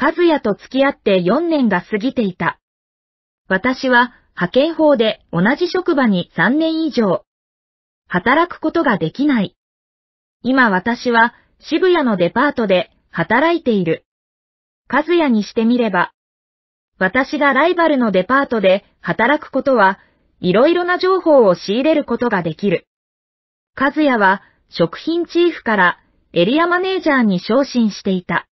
和也と付き合って4年が過ぎていた。私は派遣法で同じ職場に3年以上、働くことができない。今私は渋谷のデパートで働いている。和也にしてみれば、私がライバルのデパートで働くことは、いろいろな情報を仕入れることができる。和也は食品チーフからエリアマネージャーに昇進していた。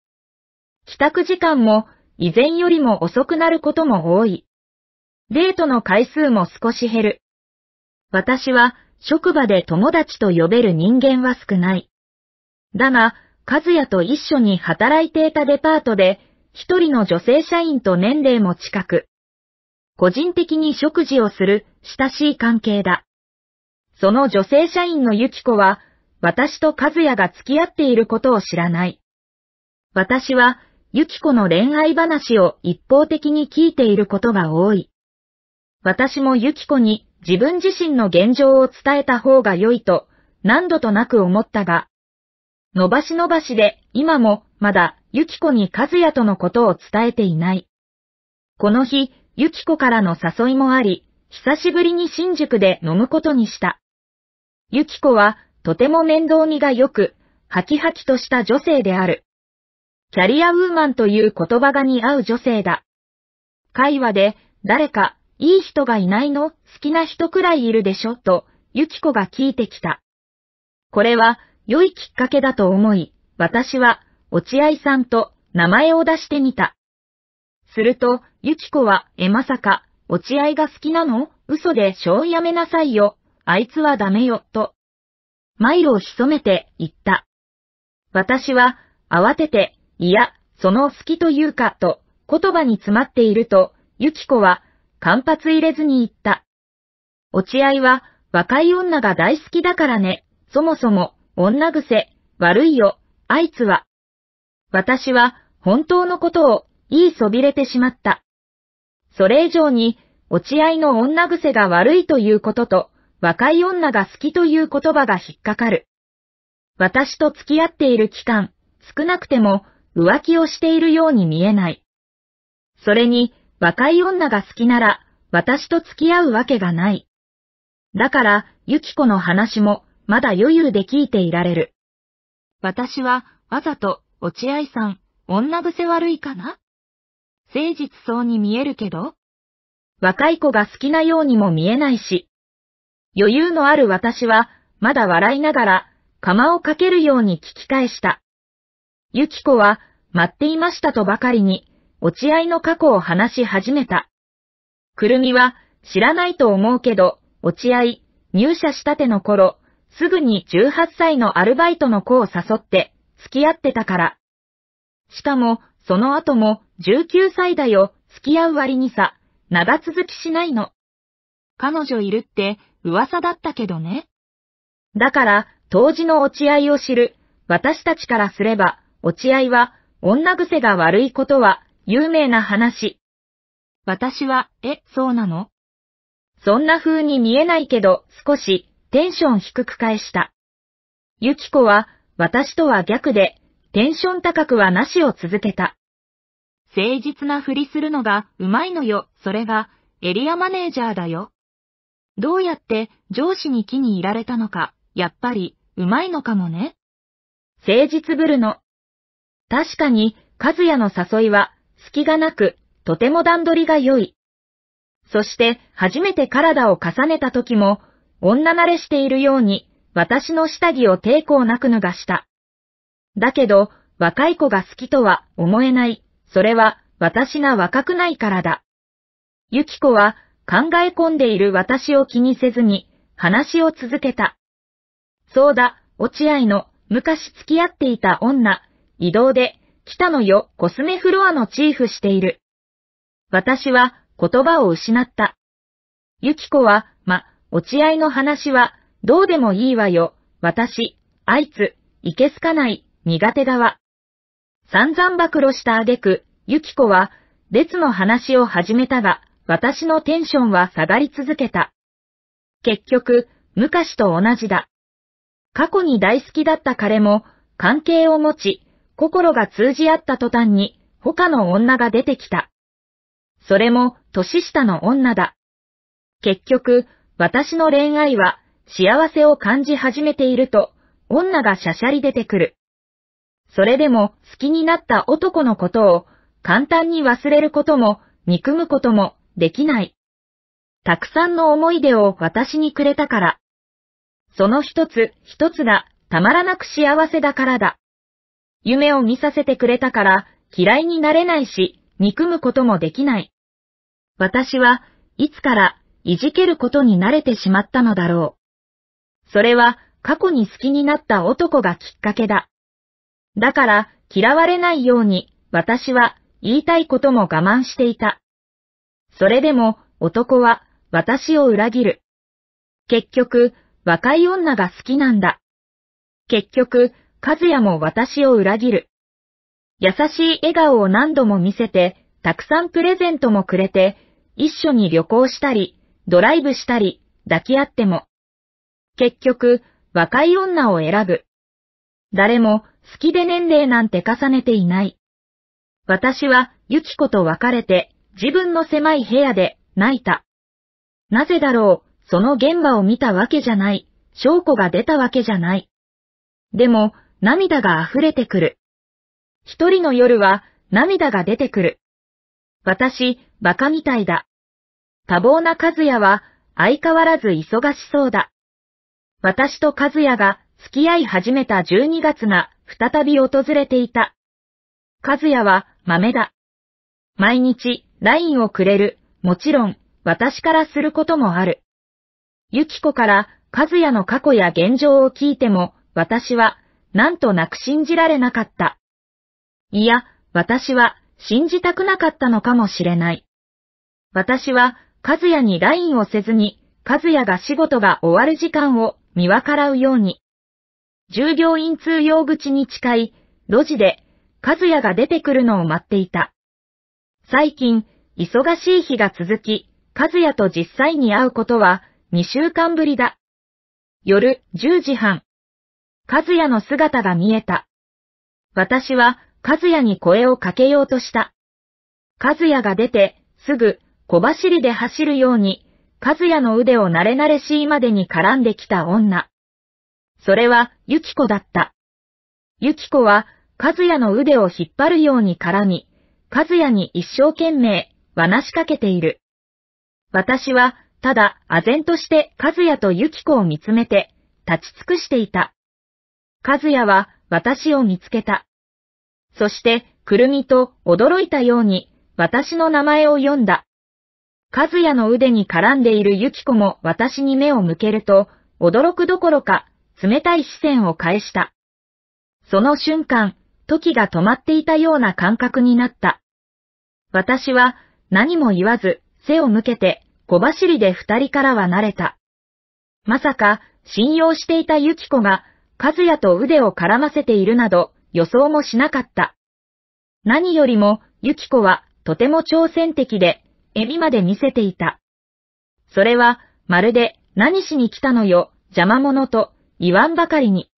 帰宅時間も以前よりも遅くなることも多い。デートの回数も少し減る。私は職場で友達と呼べる人間は少ない。だが、和也と一緒に働いていたデパートで、一人の女性社員と年齢も近く、個人的に食事をする親しい関係だ。その女性社員のゆきコは、私と和也が付き合っていることを知らない。私はゆき子の恋愛話を一方的に聞いていることが多い。私もゆき子に自分自身の現状を伝えた方が良いと何度となく思ったが、伸ばし伸ばしで今もまだゆき子に和也とのことを伝えていない。この日、ゆき子からの誘いもあり、久しぶりに新宿で飲むことにした。ゆき子はとても面倒見が良く、ハキハキとした女性である。キャリアウーマンという言葉が似合う女性だ。会話で、誰か、いい人がいないの好きな人くらいいるでしょと、ゆきこが聞いてきた。これは、良いきっかけだと思い、私は、落合さんと、名前を出してみた。すると、ゆきこは、え、まさか、落合が好きなの嘘で、しょうやめなさいよ。あいつはダメよ、と。マイルを潜めて、言った。私は、慌てて、いや、その好きというかと、言葉に詰まっていると、ゆき子は、間髪入れずに言った。落合は、若い女が大好きだからね、そもそも、女癖、悪いよ、あいつは。私は、本当のことを、言いそびれてしまった。それ以上に、落合の女癖が悪いということと、若い女が好きという言葉が引っかかる。私と付き合っている期間、少なくても浮気をしているように見えない。それに、若い女が好きなら、私と付き合うわけがない。だから、ゆきこの話も、まだ余裕で聞いていられる。私は、わざと、落合さん、女癖悪いかな誠実そうに見えるけど若い子が好きなようにも見えないし。余裕のある私は、まだ笑いながら、釜をかけるように聞き返した。ゆきこは、待っていましたとばかりに、落合の過去を話し始めた。くるみは、知らないと思うけど、落合、入社したての頃、すぐに18歳のアルバイトの子を誘って、付き合ってたから。しかも、その後も、19歳だよ、付き合う割にさ、長続きしないの。彼女いるって、噂だったけどね。だから、当時の落合を知る、私たちからすれば、落合は、女癖が悪いことは、有名な話。私は、え、そうなのそんな風に見えないけど、少し、テンション低く返した。ゆきこは、私とは逆で、テンション高くはなしを続けた。誠実なふりするのがうまいのよ。それがエリアマネージャーだよ。どうやって上司に気に入られたのか、やっぱりうまいのかもね。誠実ぶるの確かに、和也の誘いは、隙がなく、とても段取りが良い。そして、初めて体を重ねた時も、女慣れしているように、私の下着を抵抗なく脱がした。だけど、若い子が好きとは思えない。それは、私が若くないからだ。ゆき子は、考え込んでいる私を気にせずに、話を続けた。そうだ、落合の、昔付き合っていた女、移動で、北野よコスメフロアのチーフしている。私は言葉を失った。ゆきコは、ま、落ち合いの話は、どうでもいいわよ、私、あいつ、いけすかない、苦手だわ。散々暴露した挙句、ゆきコは、列の話を始めたが、私のテンションは下がり続けた。結局、昔と同じだ。過去に大好きだった彼も、関係を持ち、心が通じ合った途端に他の女が出てきた。それも年下の女だ。結局、私の恋愛は幸せを感じ始めていると、女がしゃしゃり出てくる。それでも好きになった男のことを簡単に忘れることも憎むこともできない。たくさんの思い出を私にくれたから。その一つ一つがたまらなく幸せだからだ。夢を見させてくれたから嫌いになれないし、憎むこともできない。私はいつからいじけることに慣れてしまったのだろう。それは過去に好きになった男がきっかけだ。だから嫌われないように私は言いたいことも我慢していた。それでも男は私を裏切る。結局、若い女が好きなんだ。結局、和也も私を裏切る。優しい笑顔を何度も見せて、たくさんプレゼントもくれて、一緒に旅行したり、ドライブしたり、抱き合っても。結局、若い女を選ぶ。誰も好きで年齢なんて重ねていない。私はユキコと別れて自分の狭い部屋で泣いた。なぜだろう、その現場を見たわけじゃない、証拠が出たわけじゃない。でも、涙が溢れてくる。一人の夜は涙が出てくる。私、馬鹿みたいだ。多忙な和也は相変わらず忙しそうだ。私と和也が付き合い始めた12月が再び訪れていた。和也は豆だ。毎日 LINE をくれる、もちろん私からすることもある。ゆきこから和也の過去や現状を聞いても私はなんとなく信じられなかった。いや、私は信じたくなかったのかもしれない。私は、和也にラインをせずに、和也が仕事が終わる時間を見計らうように。従業員通用口に近い路地で、和也が出てくるのを待っていた。最近、忙しい日が続き、和也と実際に会うことは2週間ぶりだ。夜10時半、和也の姿が見えた。私は、和也に声をかけようとした。和也が出て、すぐ、小走りで走るように、和也の腕を慣れ慣れしいまでに絡んできた女。それは、ゆき子だった。ゆき子は、和也の腕を引っ張るように絡み、和也に一生懸命、話しかけている。私は、ただ、唖然として、和也とゆき子を見つめて、立ち尽くしていた。和也は私を見つけた。そして、くるみと驚いたように、私の名前を読んだ。和也の腕に絡んでいるゆき子も私に目を向けると、驚くどころか、冷たい視線を返した。その瞬間、時が止まっていたような感覚になった。私は、何も言わず、背を向けて、小走りで二人からは慣れた。まさか、信用していたゆき子が、和也と腕を絡ませているなど予想もしなかった。何よりも、ゆき子はとても挑戦的で、エビまで見せていた。それは、まるで、何しに来たのよ、邪魔者と、言わんばかりに。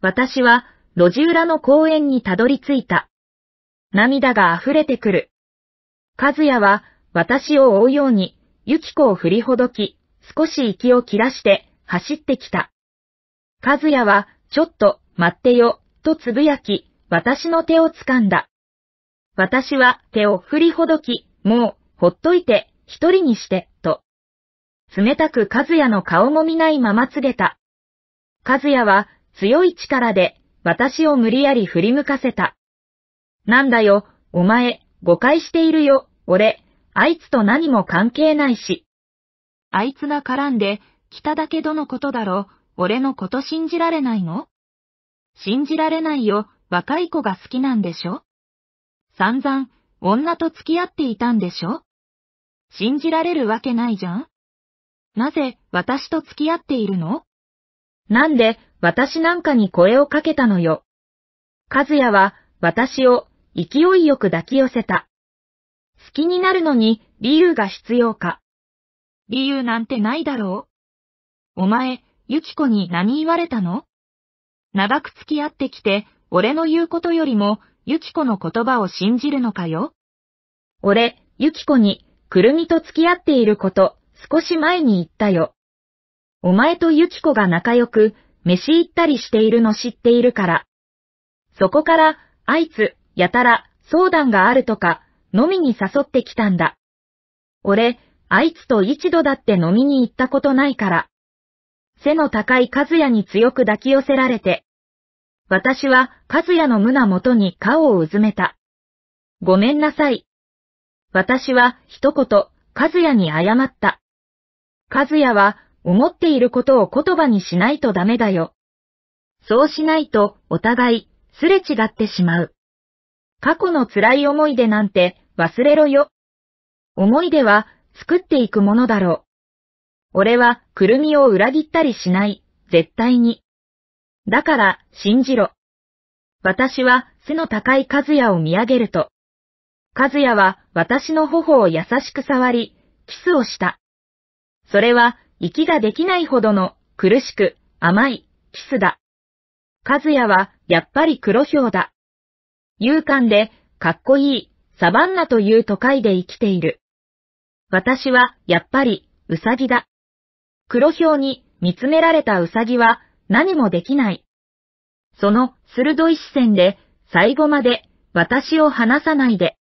私は、路地裏の公園にたどり着いた。涙が溢れてくる。和也は、私を追うように、ゆき子を振りほどき、少し息を切らして、走ってきた。和也は、ちょっと、待ってよ、とつぶやき、私の手を掴んだ。私は手を振りほどき、もう、ほっといて、一人にして、と。冷たく和也の顔も見ないまま告げた。和也は、強い力で、私を無理やり振り向かせた。なんだよ、お前、誤解しているよ、俺、あいつと何も関係ないし。あいつが絡んで、来ただけどのことだろう。俺のこと信じられないの信じられないよ、若い子が好きなんでしょ散々、女と付き合っていたんでしょ信じられるわけないじゃんなぜ、私と付き合っているのなんで、私なんかに声をかけたのよ。和也は、私を、勢いよく抱き寄せた。好きになるのに、理由が必要か。理由なんてないだろう。お前、ゆきこに何言われたの長く付き合ってきて、俺の言うことよりも、ゆきこの言葉を信じるのかよ俺、ゆきこに、くるみと付き合っていること、少し前に言ったよ。お前とゆきこが仲良く、飯行ったりしているの知っているから。そこから、あいつ、やたら、相談があるとか、飲みに誘ってきたんだ。俺、あいつと一度だって飲みに行ったことないから。背の高い和也に強く抱き寄せられて、私は和也の胸元に顔をうずめた。ごめんなさい。私は一言、和也に謝った。和也は思っていることを言葉にしないとダメだよ。そうしないとお互いすれ違ってしまう。過去の辛い思い出なんて忘れろよ。思い出は作っていくものだろう。俺は、くるみを裏切ったりしない、絶対に。だから、信じろ。私は、背の高い和也を見上げると。和也は、私の頬を優しく触り、キスをした。それは、息ができないほどの、苦しく、甘い、キスだ。和也は、やっぱり黒豹だ。勇敢で、かっこいい、サバンナという都会で生きている。私は、やっぱり、うさぎだ。黒豹に見つめられたウサギは何もできない。その鋭い視線で最後まで私を離さないで。